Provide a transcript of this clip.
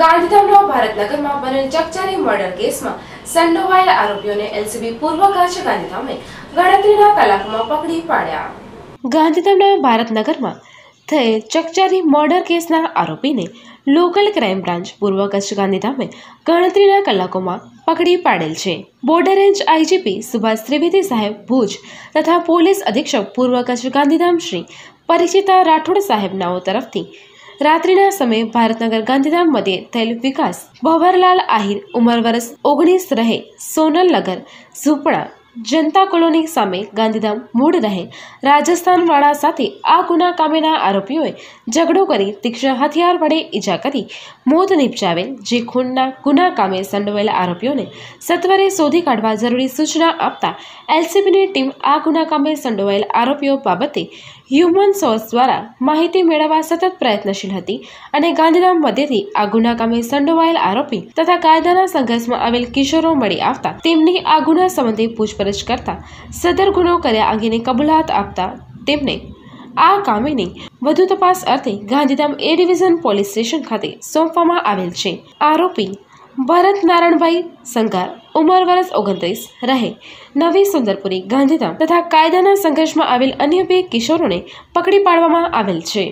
ગાંધીધામના ભારતનગરમાં બનેલ ચકચારી મર્ડર કેસમાં સંડોવાયેલ આરોપીઓને એલસીબી પૂર્વ કચ્છ ગાંધીધામે ગણતરીના કલાકમાં પકડી પાડ્યા ગાંધીધામના ભારતનગરમાં થયેલ ચકચારી મર્ડર કેસના આરોપીને લોકલ ક્રાઇમ બ્રાન્ચ પૂર્વ કચ્છ ગાંધીધામે ગણતરીના કલાકોમાં પકડી પાડેલ છે border range IGP Subhash Trivedi સાહેબ ભુજ તથા પોલીસ અધિક્ષક પૂર્વ કચ્છ ગાંધીધામ શ્રી પરિચિતા રાઠોડ સાહેબ તરફથી રાત્રિના સમયે ભારતનગર ગાંધીધામ મધ્યે થયેલ વિકાસ ભવરલાલ આહિર ઉંમર વર્ષ ઓગણીસ રહે સોનલ નગર ઝૂંપડા જનતા કોલોની સામે ગાંધીધામ મૂળ રહે રાજસ્થાનવાળા સાથે આ ગુના કામેના આરોપીઓએ ઝઘડો કરી તીક્ષ્ણ હથિયાર વડે ઈજા કરી મોત નિપજાવેલ જે ખૂનના ગુના કામે સંડોવાયેલા આરોપીઓને સત્વરે શોધી કાઢવા જરૂરી સૂચના આપતા એલસીબીની ટીમ આ ગુના કામે સંડોવાયેલા આરોપીઓ બાબતે હ્યુમન સોર્સ દ્વારા માહિતી મેળવવા સતત પ્રયત્નશીલ હતી અને ગાંધીધામ મધ્યથી આ ગુના કામે સંડોવાયેલ આરોપી તથા કાયદાના સંઘર્ષમાં આવેલ કિશોરો મળી આવતા તેમની આ ગુના સંબંધે પૂછપરછ પૂછપરછ કરતા સદર ગુનો કર્યા અંગેની કબૂલાત આપતા તેમને આ કામેની વધુ તપાસ અર્થે Gandhidham A division police station ખાતે સોંપવામાં આવેલ છે આરોપી ભરત નારાયણભાઈ સંઘાર ઉંમર વર્ષ ઓગણત્રીસ રહે નવી સુંદરપુરી ગાંધીધામ તથા કાયદાના સંઘર્ષમાં આવેલ અન્ય બે કિશોરોને પકડી પાડવામાં આવેલ છે